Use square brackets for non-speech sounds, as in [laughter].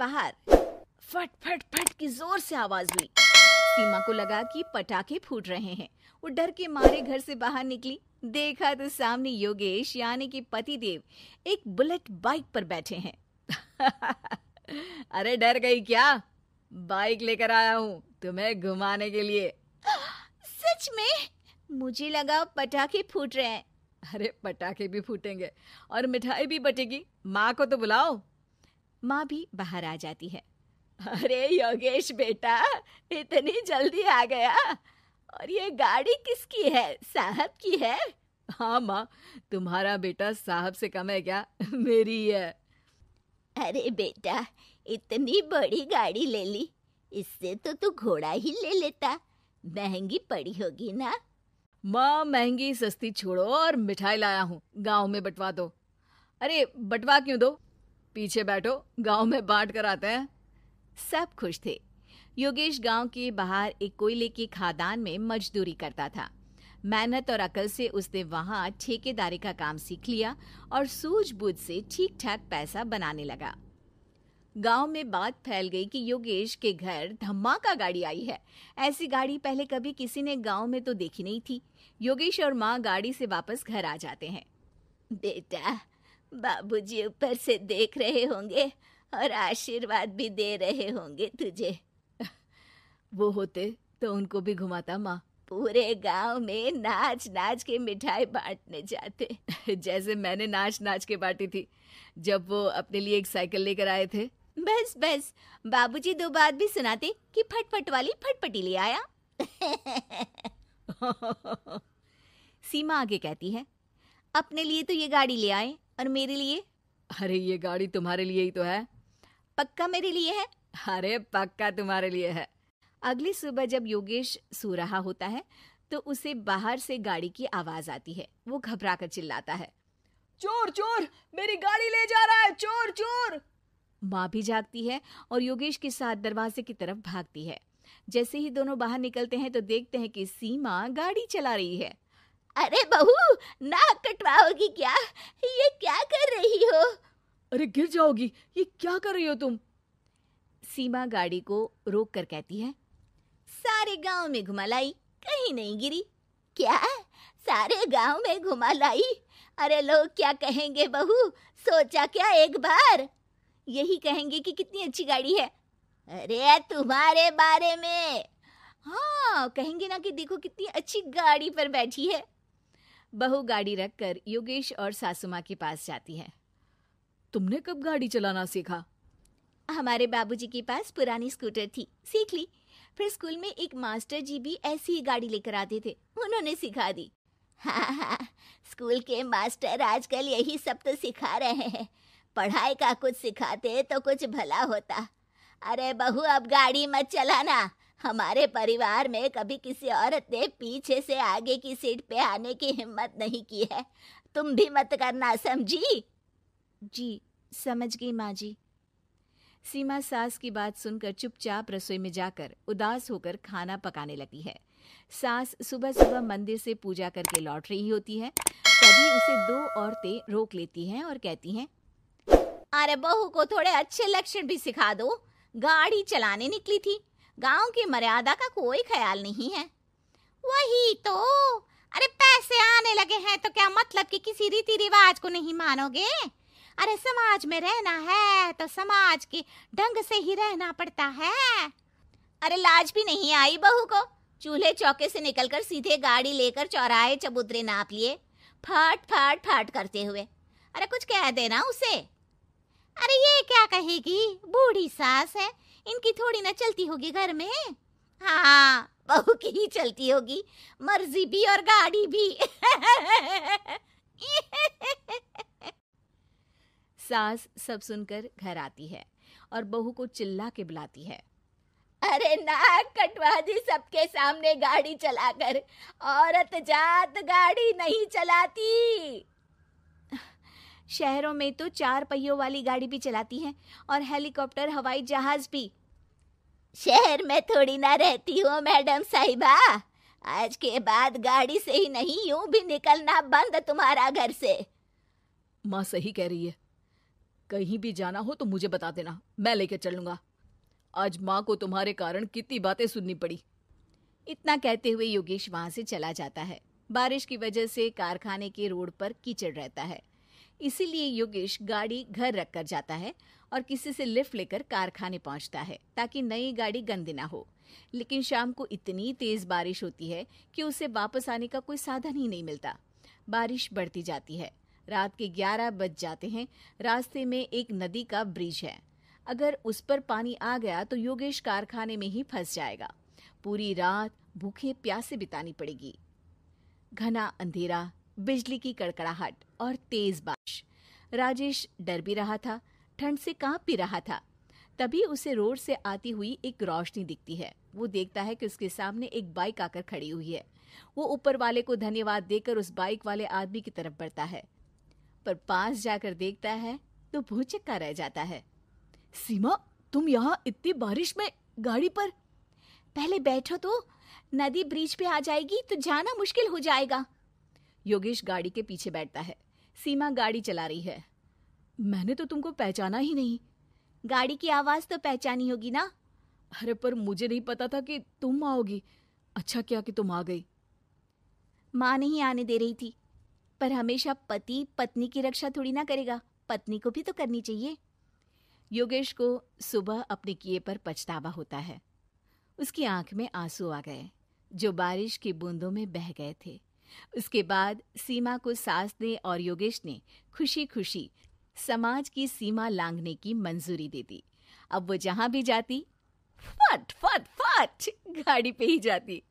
बाहर फट फट फट की जोर से आवाज हुई सीमा को लगा कि पटाखे फूट रहे हैं वो डर के मारे घर से बाहर निकली देखा तो सामने योगेश यानी कि देव एक बुलेट बाइक पर बैठे हैं [laughs] अरे डर गई क्या बाइक लेकर आया हूँ तुम्हें घुमाने के लिए सच में मुझे लगा पटाखे फूट रहे हैं अरे पटाखे भी फूटेंगे और मिठाई भी बटेगी माँ को तो बुलाओ माँ भी बाहर आ जाती है अरे योगेश बेटा इतनी जल्दी आ गया और ये गाड़ी किसकी है साहब की है हाँ माँ तुम्हारा बेटा साहब से कम है क्या मेरी है अरे बेटा इतनी बड़ी गाड़ी ले ली इससे तो तू घोड़ा ही ले लेता महंगी पड़ी होगी ना माँ महंगी सस्ती छोड़ो और मिठाई लाया हूँ गाँव में बटवा दो अरे बटवा क्यों दो पीछे बैठो गांव में बांट कर आते हैं सब खुश थे योगेश गांव के बाहर एक कोयले के खादान में मजदूरी करता था मेहनत और अकल से उसने वहां ठेकेदारी का काम सीख लिया और सूझबूझ से ठीक ठाक पैसा बनाने लगा गांव में बात फैल गई कि योगेश के घर धमाका गाड़ी आई है ऐसी गाड़ी पहले कभी किसी ने गांव में तो देखी नहीं थी योगेश और माँ गाड़ी से वापस घर आ जाते हैं बेटा बाबूजी ऊपर से देख रहे होंगे और आशीर्वाद भी दे रहे होंगे तुझे [laughs] वो होते तो उनको भी घुमाता माँ पूरे गांव में नाच नाच के मिठाई बांटने जाते [laughs] जैसे मैंने नाच नाच के बांटी थी जब वो अपने लिए एक साइकिल लेकर आए थे बस बस बाबूजी दो बात भी सुनाते कि फटफट वाली फटपटी ले आया [laughs] सीमा आगे कहती है अपने लिए तो ये गाड़ी ले आए और मेरे लिए अरे ये गाड़ी तुम्हारे लिए ही तो है पक्का मेरे लिए है अरे पक्का तुम्हारे लिए है अगली सुबह जब योगेश सो रहा होता है तो उसे बाहर से गाड़ी की आवाज आती है वो घबरा कर चिल्लाता है चोर चोर मेरी गाड़ी ले जा रहा है चोर चोर माँ भी जागती है और योगेश के साथ दरवाजे की तरफ भागती है जैसे ही दोनों बाहर निकलते हैं तो देखते हैं कि सीमा गाड़ी चला रही है अरे बहू नाक कटवाओगी क्या ये क्या कर रही हो अरे गिर जाओगी ये क्या कर रही हो तुम सीमा गाड़ी को रोक कर कहती है सारे गांव में घुमा लाई कहीं नहीं गिरी क्या सारे गांव में घुमा लाई अरे लोग क्या कहेंगे बहू सोचा क्या एक बार यही कहेंगे कि कितनी अच्छी गाड़ी है अरे तुम्हारे बारे में हाँ कहेंगे ना कि देखो कितनी अच्छी गाड़ी पर बैठी है बहू गाड़ी रखकर योगेश और सासू माँ के पास जाती है तुमने कब गाड़ी चलाना सीखा हमारे बाबूजी के पास पुरानी स्कूटर थी सीख ली फिर स्कूल में एक मास्टर जी भी ऐसी ही गाड़ी लेकर आते थे उन्होंने सिखा दी हाँ हाँ स्कूल के मास्टर आजकल यही सब तो सिखा रहे हैं पढ़ाई का कुछ सिखाते तो कुछ भला होता अरे बहू अब गाड़ी मत चलाना हमारे परिवार में कभी किसी औरत ने पीछे से आगे की सीट पे आने की हिम्मत नहीं की है तुम भी मत करना समझी जी समझ गई माँ जी सीमा सास की बात सुनकर चुपचाप रसोई में जाकर उदास होकर खाना पकाने लगी है सास सुबह सुबह मंदिर से पूजा करके लौट रही होती है तभी उसे दो औरतें रोक लेती हैं और कहती हैं अरे बहू को थोड़े अच्छे लक्षण भी सिखा दो गाड़ी चलाने निकली थी गांव की मर्यादा का कोई ख्याल नहीं है वही तो अरे पैसे आने लगे हैं तो क्या मतलब कि किसी रीति रिवाज को नहीं मानोगे अरे समाज में रहना है तो समाज के ढंग से ही रहना पड़ता है अरे लाज भी नहीं आई बहू को चूल्हे चौके से निकलकर सीधे गाड़ी लेकर चौराहे चबूतरे नाप लिए फाट फाट फाट करते हुए अरे कुछ कह देना उसे अरे ये क्या कहेगी बूढ़ी सास है इनकी थोड़ी ना चलती होगी घर में हाँ बहू की ही चलती होगी मर्जी भी और गाड़ी भी सास सब सुनकर घर आती है और बहू को चिल्ला के बुलाती है अरे नाक कटवा दी सबके सामने गाड़ी चलाकर औरत जात गाड़ी नहीं चलाती शहरों में तो चार पहियों वाली गाड़ी भी चलाती हैं और हेलीकॉप्टर हवाई जहाज भी शहर में थोड़ी ना रहती हूँ मैडम साहिबा आज के बाद गाड़ी से ही नहीं यूं भी निकलना बंद तुम्हारा घर से माँ सही कह रही है कहीं भी जाना हो तो मुझे बता देना मैं लेकर चलूंगा आज माँ को तुम्हारे कारण कितनी बातें सुननी पड़ी इतना कहते हुए योगेश वहां से चला जाता है बारिश की वजह से कारखाने के रोड पर कीचड़ रहता है इसीलिए योगेश गाड़ी घर रख कर जाता है और किसी से लिफ्ट लेकर कारखाने पहुंचता है ताकि नई गाड़ी गंदी ना हो लेकिन शाम को इतनी तेज बारिश होती है कि उसे वापस आने का कोई साधन ही नहीं मिलता बारिश बढ़ती जाती है रात के 11 बज जाते हैं रास्ते में एक नदी का ब्रिज है अगर उस पर पानी आ गया तो योगेश कारखाने में ही फंस जाएगा पूरी रात भूखे प्यासे बितानी पड़ेगी घना अंधेरा बिजली की कड़कड़ाहट और तेज बारिश राजेश डर भी रहा था ठंड से कांप भी रहा था तभी उसे रोड से आती हुई एक रोशनी दिखती है वो देखता है कि उसके सामने एक बाइक आकर खड़ी हुई है वो ऊपर वाले को धन्यवाद देकर उस बाइक वाले आदमी की तरफ बढ़ता है पर पास जाकर देखता है तो भूचक्का रह जाता है सीमा तुम यहाँ इतनी बारिश में गाड़ी पर पहले बैठो तो नदी ब्रिज पे आ जाएगी तो जाना मुश्किल हो जाएगा योगेश गाड़ी के पीछे बैठता है सीमा गाड़ी चला रही है मैंने तो तुमको पहचाना ही नहीं गाड़ी की आवाज़ तो पहचानी होगी ना अरे पर मुझे नहीं पता था कि तुम आओगी अच्छा क्या कि तुम आ गई माँ नहीं आने दे रही थी पर हमेशा पति पत्नी की रक्षा थोड़ी ना करेगा पत्नी को भी तो करनी चाहिए योगेश को सुबह अपने किए पर पछतावा होता है उसकी आंख में आंसू आ गए जो बारिश की बूंदों में बह गए थे उसके बाद सीमा को सास ने और योगेश ने खुशी खुशी समाज की सीमा लांगने की मंजूरी दे दी अब वो जहां भी जाती फट फट फट गाड़ी पे ही जाती